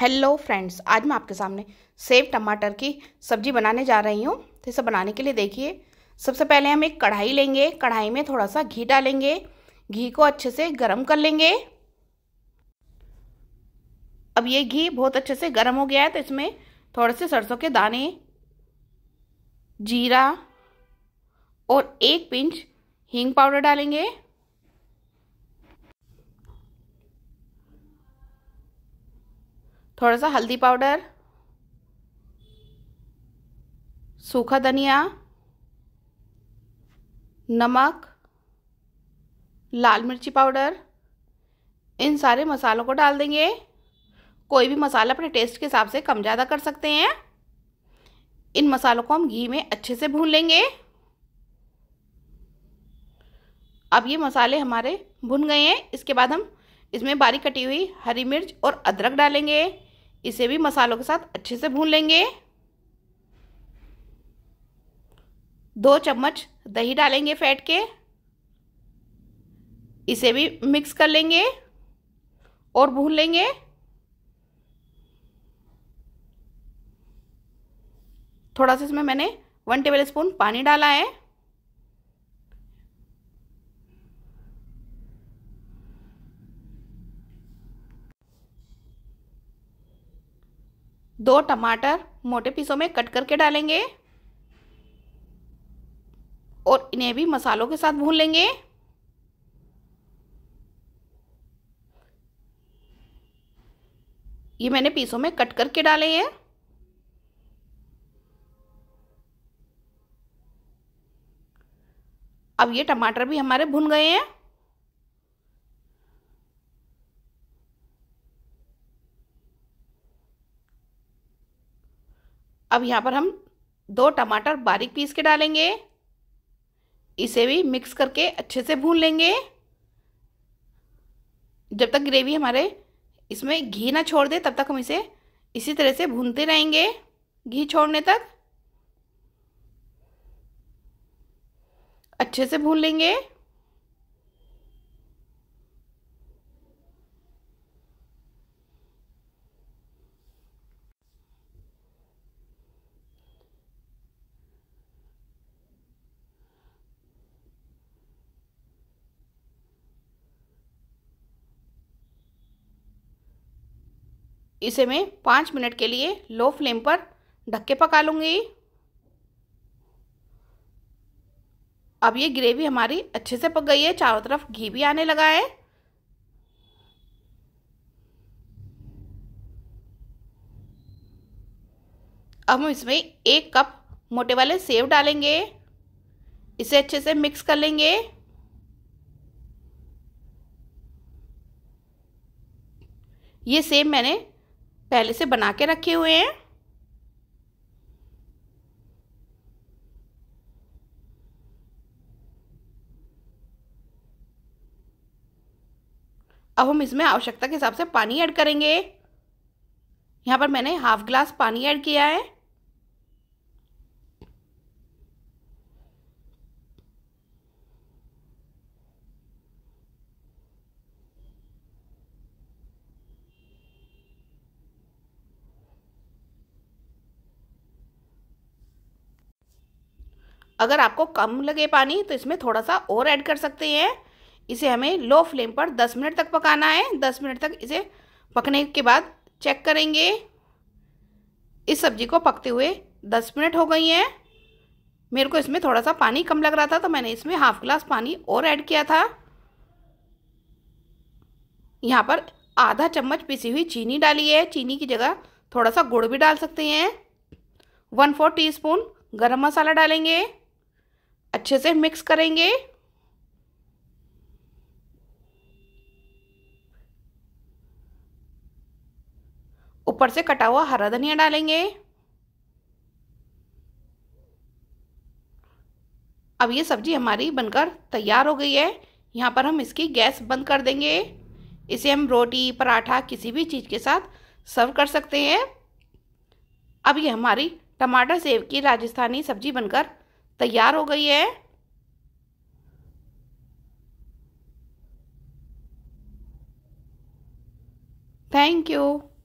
hello friends आज मैं आपके सामने सेब टमाटर की सब्जी बनाने जा रही हूँ तो इसे बनाने के लिए देखिए सबसे पहले हम एक कढ़ाई लेंगे कढ़ाई में थोड़ा सा घी डालेंगे घी को अच्छे से गर्म कर लेंगे अब ये घी बहुत अच्छे से गर्म हो गया है तो इसमें थोड़े से सरसों के दाने जीरा और एक पिंच हींग पाउडर डालेंगे थोड़ा सा हल्दी पाउडर सूखा धनिया नमक लाल मिर्ची पाउडर इन सारे मसालों को डाल देंगे कोई भी मसाला अपने टेस्ट के हिसाब से कम ज़्यादा कर सकते हैं इन मसालों को हम घी में अच्छे से भून लेंगे अब ये मसाले हमारे भुन गए हैं इसके बाद हम इसमें बारीक कटी हुई हरी मिर्च और अदरक डालेंगे इसे भी मसालों के साथ अच्छे से भून लेंगे दो चम्मच दही डालेंगे फैट के इसे भी मिक्स कर लेंगे और भून लेंगे थोड़ा सा इसमें मैंने वन टेबल स्पून पानी डाला है दो टमाटर मोटे पीसों में कट करके डालेंगे और इन्हें भी मसालों के साथ भून लेंगे ये मैंने पीसों में कट करके डाले हैं अब ये टमाटर भी हमारे भुन गए हैं अब यहाँ पर हम दो टमाटर बारीक पीस के डालेंगे इसे भी मिक्स करके अच्छे से भून लेंगे जब तक ग्रेवी हमारे इसमें घी ना छोड़ दे तब तक हम इसे इसी तरह से भूनते रहेंगे घी छोड़ने तक अच्छे से भून लेंगे इसे मैं पाँच मिनट के लिए लो फ्लेम पर ढक के पका लूँगी अब ये ग्रेवी हमारी अच्छे से पक गई है चारों तरफ घी भी आने लगा है अब हम इसमें एक कप मोटे वाले सेव डालेंगे इसे अच्छे से मिक्स कर लेंगे ये सेब मैंने पहले से बना के रखे हुए हैं अब हम इसमें आवश्यकता के हिसाब से पानी ऐड करेंगे यहाँ पर मैंने हाफ ग्लास पानी ऐड किया है अगर आपको कम लगे पानी तो इसमें थोड़ा सा और ऐड कर सकते हैं इसे हमें लो फ्लेम पर 10 मिनट तक पकाना है 10 मिनट तक इसे पकने के बाद चेक करेंगे इस सब्जी को पकते हुए 10 मिनट हो गई हैं मेरे को इसमें थोड़ा सा पानी कम लग रहा था तो मैंने इसमें हाफ ग्लास पानी और ऐड किया था यहाँ पर आधा चम्मच पिसी हुई चीनी डाली है चीनी की जगह थोड़ा सा गुड़ भी डाल सकते हैं वन फोर टी गरम मसाला डालेंगे अच्छे से मिक्स करेंगे ऊपर से कटा हुआ हरा धनिया डालेंगे अब ये सब्जी हमारी बनकर तैयार हो गई है यहाँ पर हम इसकी गैस बंद कर देंगे इसे हम रोटी पराठा किसी भी चीज़ के साथ सर्व कर सकते हैं अब ये हमारी टमाटर सेव की राजस्थानी सब्जी बनकर तैयार हो गई है थैंक यू